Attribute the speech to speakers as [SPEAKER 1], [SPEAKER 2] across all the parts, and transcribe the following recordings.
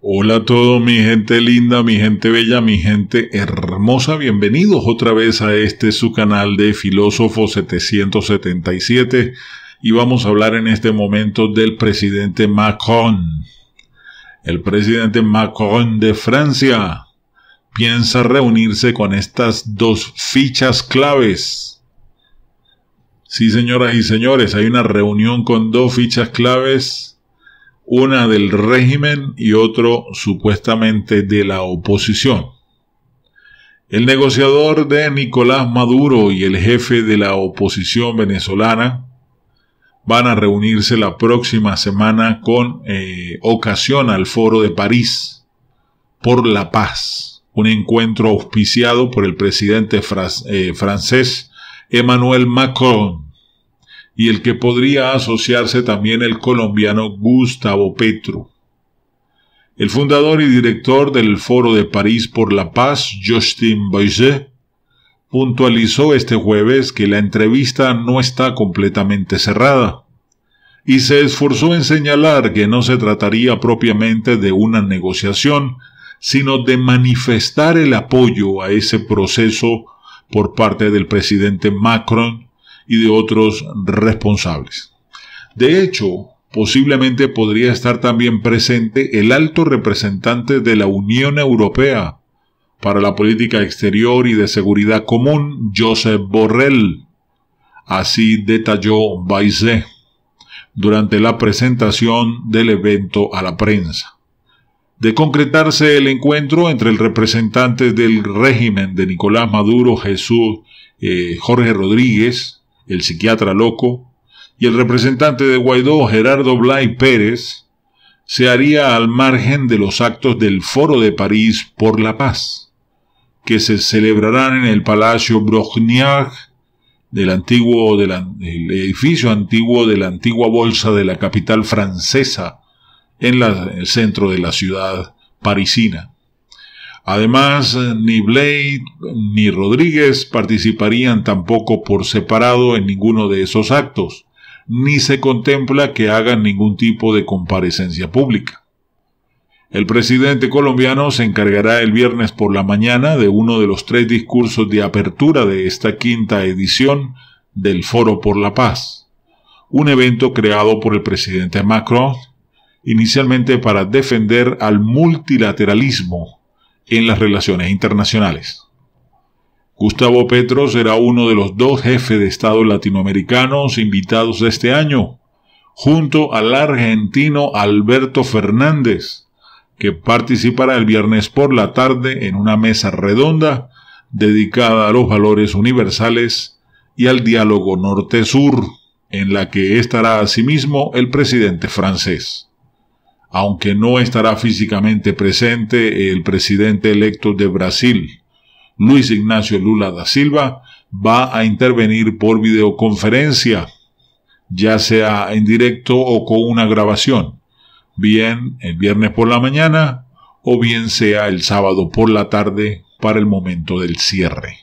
[SPEAKER 1] Hola a todos, mi gente linda, mi gente bella, mi gente hermosa. Bienvenidos otra vez a este su canal de Filósofo 777 y vamos a hablar en este momento del presidente Macron. El presidente Macron de Francia piensa reunirse con estas dos fichas claves. Sí, señoras y señores, hay una reunión con dos fichas claves una del régimen y otro supuestamente de la oposición. El negociador de Nicolás Maduro y el jefe de la oposición venezolana van a reunirse la próxima semana con eh, ocasión al Foro de París por la paz, un encuentro auspiciado por el presidente eh, francés Emmanuel Macron y el que podría asociarse también el colombiano Gustavo Petro. El fundador y director del Foro de París por la Paz, Justin Boiset, puntualizó este jueves que la entrevista no está completamente cerrada y se esforzó en señalar que no se trataría propiamente de una negociación, sino de manifestar el apoyo a ese proceso por parte del presidente Macron y de otros responsables. De hecho, posiblemente podría estar también presente el alto representante de la Unión Europea para la Política Exterior y de Seguridad Común, Josep Borrell. Así detalló Baizé durante la presentación del evento a la prensa. De concretarse el encuentro entre el representante del régimen de Nicolás Maduro, Jesús eh, Jorge Rodríguez, el psiquiatra loco, y el representante de Guaidó, Gerardo Blay Pérez, se haría al margen de los actos del Foro de París por la Paz, que se celebrarán en el Palacio Brogniard, del antiguo, el edificio antiguo de la antigua bolsa de la capital francesa, en el centro de la ciudad parisina. Además, eh, ni Blade ni Rodríguez participarían tampoco por separado en ninguno de esos actos, ni se contempla que hagan ningún tipo de comparecencia pública. El presidente colombiano se encargará el viernes por la mañana de uno de los tres discursos de apertura de esta quinta edición del Foro por la Paz, un evento creado por el presidente Macron inicialmente para defender al multilateralismo en las relaciones internacionales. Gustavo Petro será uno de los dos jefes de Estado latinoamericanos invitados este año, junto al argentino Alberto Fernández, que participará el viernes por la tarde en una mesa redonda dedicada a los valores universales y al diálogo norte-sur, en la que estará asimismo el presidente francés aunque no estará físicamente presente el presidente electo de Brasil, Luis Ignacio Lula da Silva, va a intervenir por videoconferencia, ya sea en directo o con una grabación, bien el viernes por la mañana o bien sea el sábado por la tarde para el momento del cierre.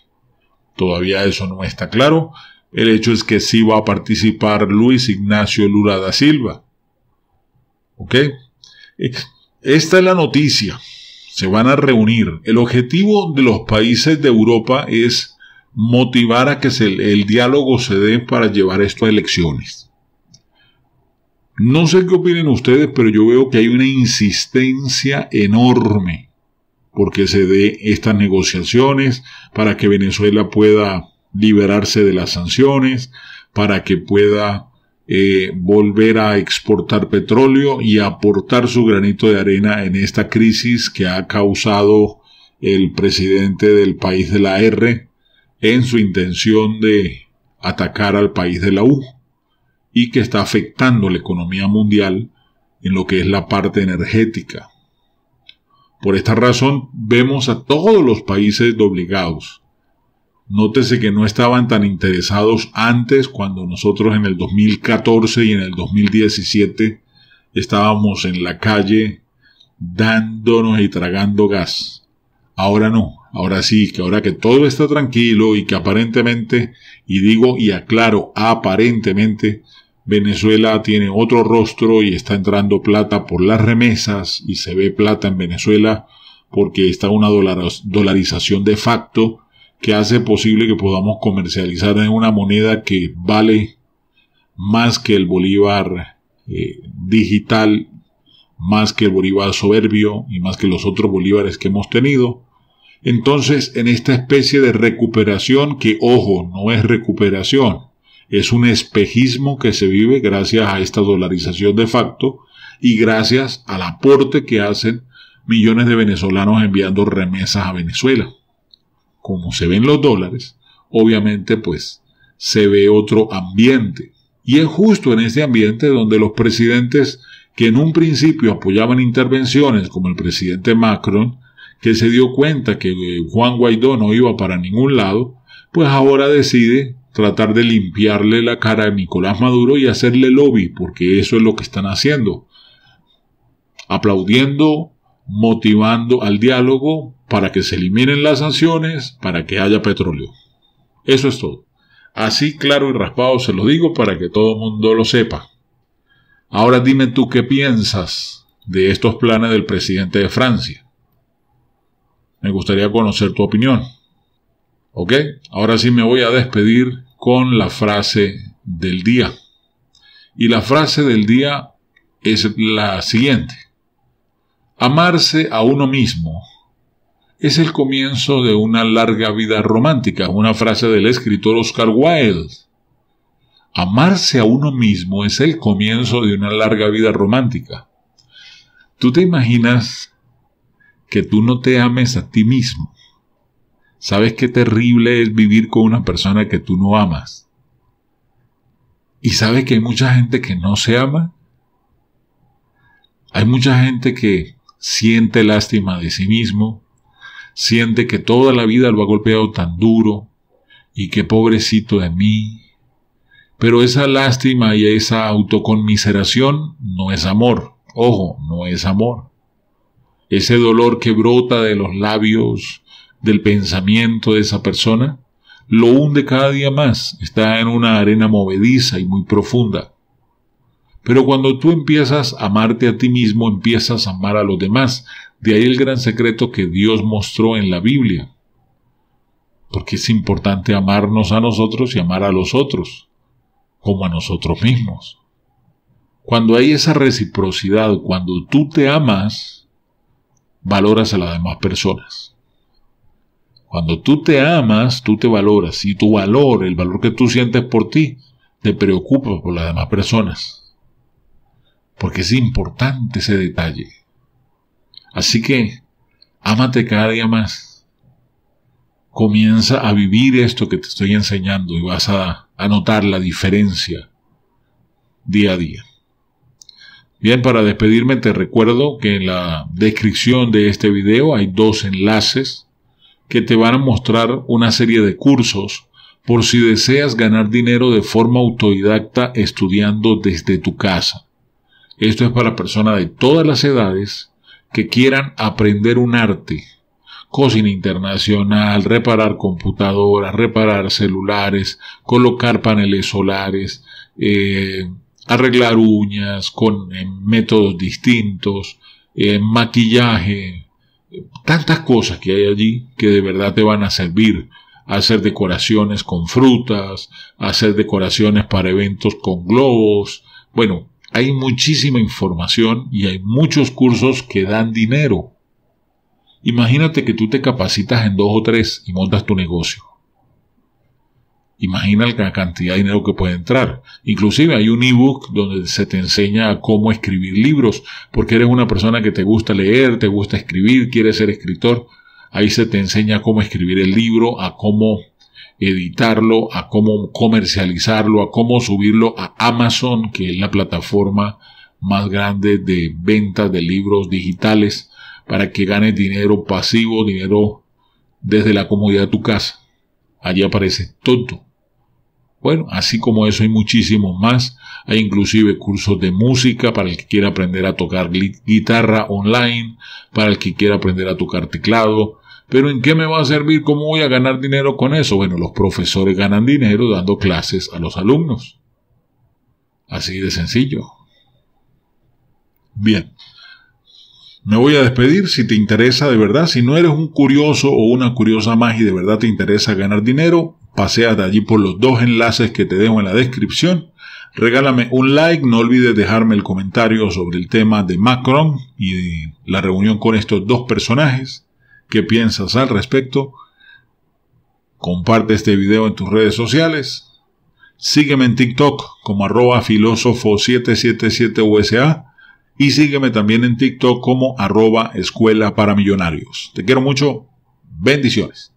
[SPEAKER 1] Todavía eso no está claro. El hecho es que sí va a participar Luis Ignacio Lula da Silva. ¿Ok? Esta es la noticia. Se van a reunir. El objetivo de los países de Europa es motivar a que se, el diálogo se dé para llevar esto a elecciones. No sé qué opinen ustedes, pero yo veo que hay una insistencia enorme porque se dé estas negociaciones, para que Venezuela pueda liberarse de las sanciones, para que pueda eh, volver a exportar petróleo y aportar su granito de arena en esta crisis que ha causado el presidente del país de la R en su intención de atacar al país de la U y que está afectando la economía mundial en lo que es la parte energética. Por esta razón vemos a todos los países obligados Nótese que no estaban tan interesados antes cuando nosotros en el 2014 y en el 2017 estábamos en la calle dándonos y tragando gas. Ahora no, ahora sí, que ahora que todo está tranquilo y que aparentemente, y digo y aclaro, aparentemente, Venezuela tiene otro rostro y está entrando plata por las remesas y se ve plata en Venezuela porque está una dolarización de facto que hace posible que podamos comercializar en una moneda que vale más que el bolívar eh, digital, más que el bolívar soberbio y más que los otros bolívares que hemos tenido. Entonces, en esta especie de recuperación, que ojo, no es recuperación, es un espejismo que se vive gracias a esta dolarización de facto y gracias al aporte que hacen millones de venezolanos enviando remesas a Venezuela como se ven los dólares, obviamente pues se ve otro ambiente. Y es justo en ese ambiente donde los presidentes que en un principio apoyaban intervenciones como el presidente Macron, que se dio cuenta que eh, Juan Guaidó no iba para ningún lado, pues ahora decide tratar de limpiarle la cara a Nicolás Maduro y hacerle lobby, porque eso es lo que están haciendo. Aplaudiendo, motivando al diálogo, para que se eliminen las sanciones, para que haya petróleo. Eso es todo. Así claro y raspado se lo digo para que todo el mundo lo sepa. Ahora dime tú qué piensas de estos planes del presidente de Francia. Me gustaría conocer tu opinión. ¿Ok? Ahora sí me voy a despedir con la frase del día. Y la frase del día es la siguiente. Amarse a uno mismo es el comienzo de una larga vida romántica, una frase del escritor Oscar Wilde. Amarse a uno mismo es el comienzo de una larga vida romántica. ¿Tú te imaginas que tú no te ames a ti mismo? ¿Sabes qué terrible es vivir con una persona que tú no amas? ¿Y sabes que hay mucha gente que no se ama? Hay mucha gente que siente lástima de sí mismo, Siente que toda la vida lo ha golpeado tan duro y que pobrecito de mí. Pero esa lástima y esa autoconmiseración no es amor. Ojo, no es amor. Ese dolor que brota de los labios, del pensamiento de esa persona, lo hunde cada día más. Está en una arena movediza y muy profunda. Pero cuando tú empiezas a amarte a ti mismo, empiezas a amar a los demás, de ahí el gran secreto que Dios mostró en la Biblia. Porque es importante amarnos a nosotros y amar a los otros, como a nosotros mismos. Cuando hay esa reciprocidad, cuando tú te amas, valoras a las demás personas. Cuando tú te amas, tú te valoras y tu valor, el valor que tú sientes por ti, te preocupa por las demás personas. Porque es importante ese detalle. Así que, amate cada día más. Comienza a vivir esto que te estoy enseñando y vas a, a notar la diferencia día a día. Bien, para despedirme te recuerdo que en la descripción de este video hay dos enlaces que te van a mostrar una serie de cursos por si deseas ganar dinero de forma autodidacta estudiando desde tu casa. Esto es para personas de todas las edades que quieran aprender un arte, cocina internacional, reparar computadoras, reparar celulares, colocar paneles solares, eh, arreglar uñas con eh, métodos distintos, eh, maquillaje, tantas cosas que hay allí que de verdad te van a servir. Hacer decoraciones con frutas, hacer decoraciones para eventos con globos. Bueno, hay muchísima información y hay muchos cursos que dan dinero. Imagínate que tú te capacitas en dos o tres y montas tu negocio. Imagina la cantidad de dinero que puede entrar. Inclusive hay un ebook donde se te enseña cómo escribir libros, porque eres una persona que te gusta leer, te gusta escribir, quieres ser escritor. Ahí se te enseña cómo escribir el libro, a cómo editarlo, a cómo comercializarlo, a cómo subirlo a Amazon, que es la plataforma más grande de ventas de libros digitales, para que ganes dinero pasivo, dinero desde la comodidad de tu casa. Allí aparece tonto. Bueno, así como eso hay muchísimos más. Hay inclusive cursos de música para el que quiera aprender a tocar guitarra online, para el que quiera aprender a tocar teclado, pero ¿en qué me va a servir? ¿Cómo voy a ganar dinero con eso? Bueno, los profesores ganan dinero dando clases a los alumnos. Así de sencillo. Bien. Me voy a despedir si te interesa de verdad, si no eres un curioso o una curiosa más y de verdad te interesa ganar dinero, pasea de allí por los dos enlaces que te dejo en la descripción. Regálame un like, no olvides dejarme el comentario sobre el tema de Macron y la reunión con estos dos personajes qué piensas al respecto. Comparte este video en tus redes sociales. Sígueme en TikTok como arroba filósofo777usa y sígueme también en TikTok como arroba escuela para millonarios. Te quiero mucho. Bendiciones.